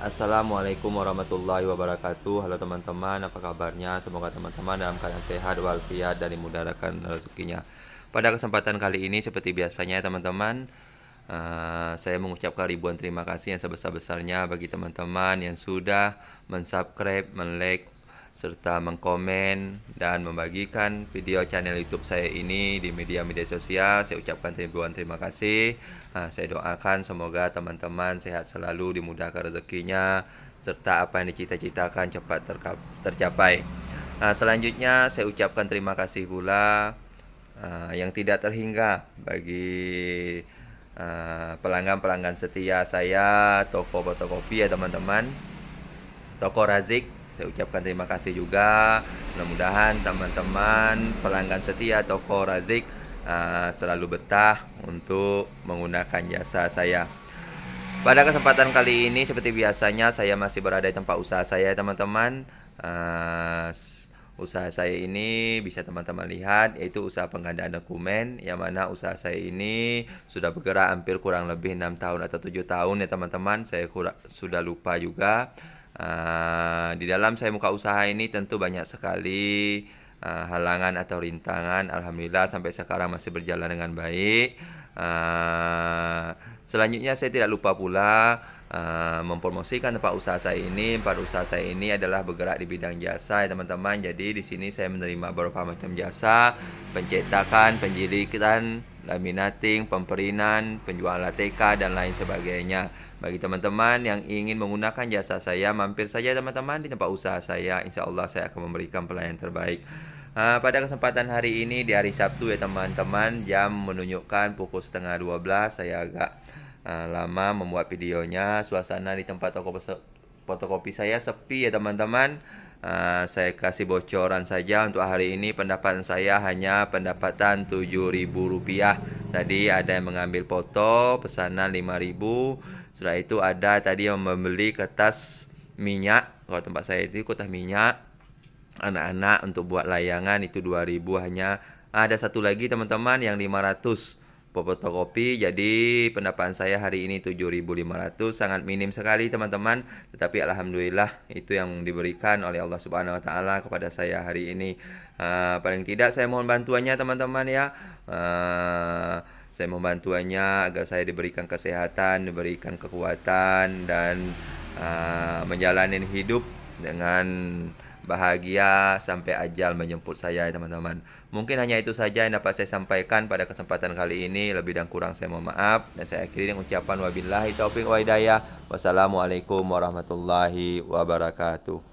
Assalamualaikum warahmatullahi wabarakatuh Halo teman-teman, apa kabarnya? Semoga teman-teman dalam keadaan sehat walafiat dan dimudahkan rezekinya Pada kesempatan kali ini seperti biasanya teman-teman uh, Saya mengucapkan ribuan terima kasih yang sebesar-besarnya bagi teman-teman yang sudah mensubscribe, men-like, serta mengkomen dan membagikan video channel YouTube saya ini di media-media sosial. Saya ucapkan ribuan terima kasih. Nah, saya doakan semoga teman-teman sehat selalu, dimudahkan rezekinya, serta apa yang dicita-citakan cepat tercapai. Nah, selanjutnya saya ucapkan terima kasih pula uh, yang tidak terhingga bagi ah, pelanggan-pelanggan uh, setia saya toko fotokopi ya teman-teman toko Razik saya ucapkan terima kasih juga. Mudah-mudahan teman-teman pelanggan setia toko Razik uh, selalu betah untuk menggunakan jasa saya. Pada kesempatan kali ini seperti biasanya saya masih berada di tempat usaha saya teman-teman. Uh, usaha saya ini bisa teman-teman lihat yaitu usaha penggandaan dokumen yang mana usaha saya ini sudah bergerak hampir kurang lebih enam tahun atau tujuh tahun ya teman-teman saya kurang, sudah lupa juga Uh, di dalam saya muka usaha ini tentu banyak sekali uh, halangan atau rintangan. Alhamdulillah sampai sekarang masih berjalan dengan baik. Uh, selanjutnya saya tidak lupa pula uh, mempromosikan tempat usaha saya ini. Tempat usaha saya ini adalah bergerak di bidang jasa ya teman-teman. Jadi di sini saya menerima beberapa macam jasa, pencetakan, penjilidan, laminating, pemperinan, penjualan latika dan lain sebagainya. Bagi teman-teman yang ingin menggunakan jasa saya, mampir saja teman-teman di tempat usaha saya. Insya Allah saya akan memberikan pelayanan terbaik. Uh, pada kesempatan hari ini di hari Sabtu ya teman-teman jam menunjukkan pukul setengah 12 saya agak Ah, lama membuat videonya suasana di tempat toko fotokopi saya sepi ya teman-teman uh, saya kasih bocoran saja untuk hari ini pendapatan saya hanya pendapatan Rp7.000 tadi ada yang mengambil foto pesanan 5000 setelah itu ada tadi yang membeli kertas minyak kalau tempat saya itu kertas minyak anak-anak untuk buat layangan itu 2000 hanya ada satu lagi teman-teman yang 500 fotokopi. Jadi pendapatan saya hari ini 7.500 sangat minim sekali teman-teman, tetapi alhamdulillah itu yang diberikan oleh Allah Subhanahu wa taala kepada saya hari ini. Uh, paling tidak saya mohon bantuannya teman-teman ya. Uh, saya mohon bantuannya agar saya diberikan kesehatan, diberikan kekuatan dan uh, menjalani hidup dengan bahagia sampai ajal menjemput saya teman-teman. Mungkin hanya itu saja yang dapat saya sampaikan pada kesempatan kali ini. Lebih dan kurang saya mohon maaf dan saya akhiri dengan ucapan wabillahi taufik wa hidayah. Wassalamualaikum warahmatullahi wabarakatuh.